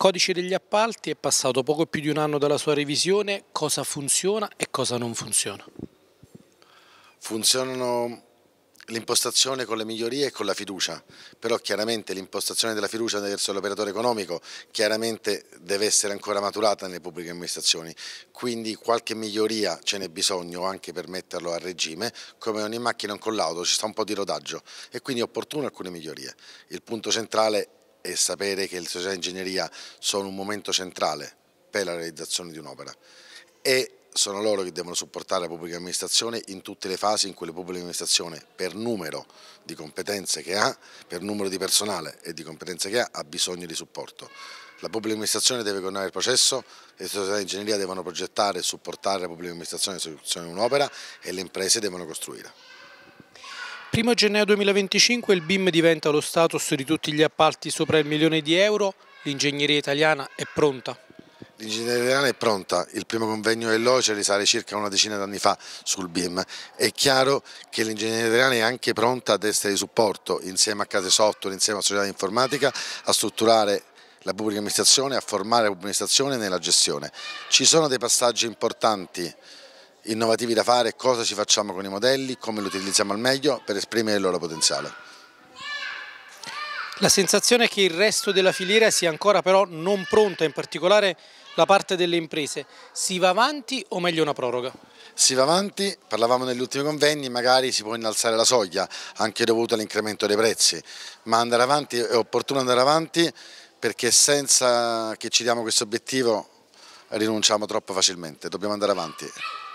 Codice degli appalti è passato poco più di un anno dalla sua revisione, cosa funziona e cosa non funziona? Funzionano l'impostazione con le migliorie e con la fiducia, però chiaramente l'impostazione della fiducia verso l'operatore economico chiaramente deve essere ancora maturata nelle pubbliche amministrazioni, quindi qualche miglioria ce n'è bisogno anche per metterlo a regime, come ogni macchina un collaudo ci sta un po' di rodaggio e quindi è opportuno alcune migliorie. Il punto centrale e sapere che le società di ingegneria sono un momento centrale per la realizzazione di un'opera e sono loro che devono supportare la pubblica amministrazione in tutte le fasi in cui la pubblica amministrazione per numero di competenze che ha, per numero di personale e di competenze che ha, ha bisogno di supporto. La pubblica amministrazione deve coordinare il processo le società di ingegneria devono progettare e supportare la pubblica amministrazione nell'esecuzione di un'opera e le imprese devono costruire. 1 gennaio 2025 il BIM diventa lo status di tutti gli appalti sopra il milione di euro, l'ingegneria italiana è pronta. L'ingegneria italiana è pronta, il primo convegno dell'OCE risale circa una decina d'anni fa sul BIM. È chiaro che l'ingegneria italiana è anche pronta ad essere di supporto insieme a case software, insieme a società informatica, a strutturare la pubblica amministrazione, a formare la pubblica amministrazione nella gestione. Ci sono dei passaggi importanti innovativi da fare, cosa ci facciamo con i modelli, come li utilizziamo al meglio per esprimere il loro potenziale. La sensazione è che il resto della filiera sia ancora però non pronta, in particolare la parte delle imprese. Si va avanti o meglio una proroga? Si va avanti, parlavamo negli ultimi convegni, magari si può innalzare la soglia, anche dovuto all'incremento dei prezzi, ma andare avanti, è opportuno andare avanti perché senza che ci diamo questo obiettivo rinunciamo troppo facilmente, dobbiamo andare avanti.